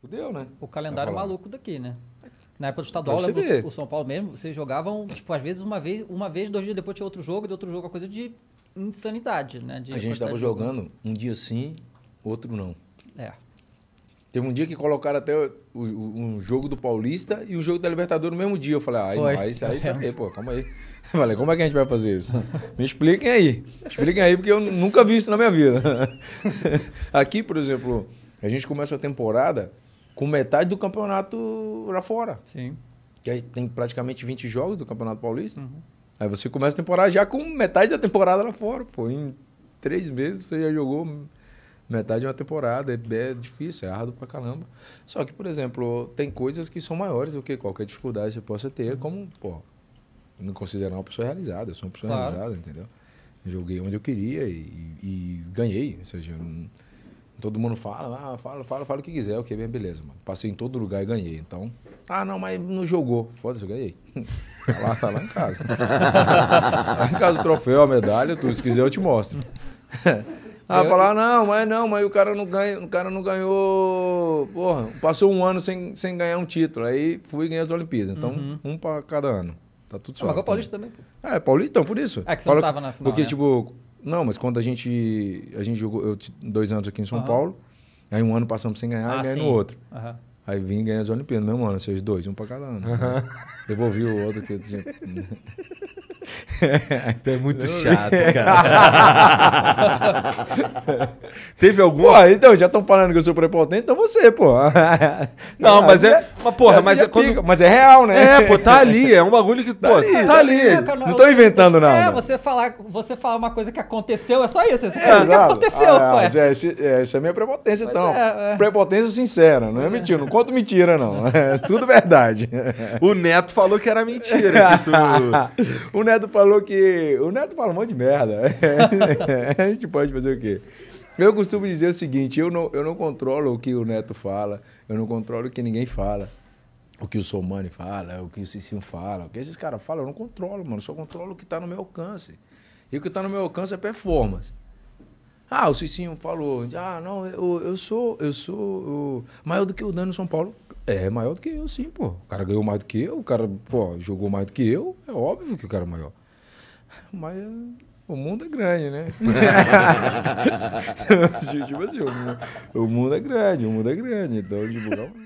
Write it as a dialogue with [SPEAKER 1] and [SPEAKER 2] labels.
[SPEAKER 1] Fudeu, né? O calendário maluco daqui, né? Na época do estadual, lembro, o São Paulo mesmo, vocês jogavam, tipo, às vezes uma vez, uma vez, dois dias depois tinha outro jogo, de outro jogo, a coisa de insanidade, né? De a gente estava jogando um dia sim, outro não. É. Teve um dia que colocaram até o, o, um jogo do Paulista e o um jogo da Libertadores no mesmo dia. Eu falei, ah, Foi. isso aí também, pô, calma aí. Eu falei, como é que a gente vai fazer isso? Me expliquem aí. Expliquem aí, porque eu nunca vi isso na minha vida. Aqui, por exemplo, a gente começa a temporada com metade do campeonato lá fora. Sim. Que aí tem praticamente 20 jogos do Campeonato Paulista. Uhum. Aí você começa a temporada já com metade da temporada lá fora, pô. Em três meses você já jogou Metade de uma temporada, é, é, difícil, é árduo pra caramba. Só que, por exemplo, tem coisas que são maiores do que qualquer dificuldade que você possa ter, como, pô, não considerar uma pessoa realizada. Eu sou uma pessoa claro. realizada, entendeu? Joguei onde eu queria e, e ganhei. Ou seja, não, todo mundo fala, ah, fala, fala, fala o que quiser, ok, bem, beleza, mano. Passei em todo lugar e ganhei. Então, ah, não, mas não jogou. Foda-se, eu ganhei. Tá lá, tá lá em casa. Tá lá em casa o troféu, a medalha, tudo. Se quiser, eu te mostro. Ah, eu... falar, não, mas não, mas o cara não ganha, o cara não ganhou. Porra, passou um ano sem, sem ganhar um título. Aí fui ganhei as Olimpíadas. Então, uhum. um para cada ano. Tá tudo certo. Ah, mas o Paulista também, pô. É, Paulista, então, por isso. É que você não tava na final. Porque, né? tipo, não, mas quando a gente. A gente jogou eu, dois anos aqui em São uhum. Paulo, aí um ano passamos sem ganhar ah, e ganhei no outro. Uhum. Aí vim e ganhei as Olimpíadas no mesmo ano, vocês dois, um para cada ano. Devolvi o outro que eu tinha. Então é muito chato, cara. Teve alguma. Pô, então, já estão falando que eu sou prepotente, então você, pô. Não, mas é. Mas, porra, mas é quando... Mas é real, né? É, pô, tá ali. É um bagulho que, tá pô, tá, tá ali. Tá ali. Não, não tô inventando, não. É, você falar, você falar uma coisa que aconteceu, é só isso. Você é, que aconteceu, ah, pô. É, isso, é, isso é minha prepotência, então. É, é. Prepotência sincera, não é mentira. Não conto mentira, não. É tudo verdade. O Neto falou que era mentira. Que tu... o Neto falou falou que. O Neto fala um monte de merda. a gente pode fazer o quê? Eu costumo dizer o seguinte: eu não, eu não controlo o que o Neto fala, eu não controlo o que ninguém fala. O que o Somani fala, o que o Cicinho fala, o que esses caras falam, eu não controlo, mano. Eu só controlo o que está no meu alcance. E o que está no meu alcance é performance. Ah, o Cicinho falou, ah, não, eu, eu sou, eu sou eu, maior do que o Dano São Paulo. É maior do que eu, sim, pô. O cara ganhou mais do que eu, o cara, pô, jogou mais do que eu. É óbvio que o cara é maior. Mas o mundo é grande, né? tipo assim, o mundo, é grande, o mundo é grande. Então, divulgar.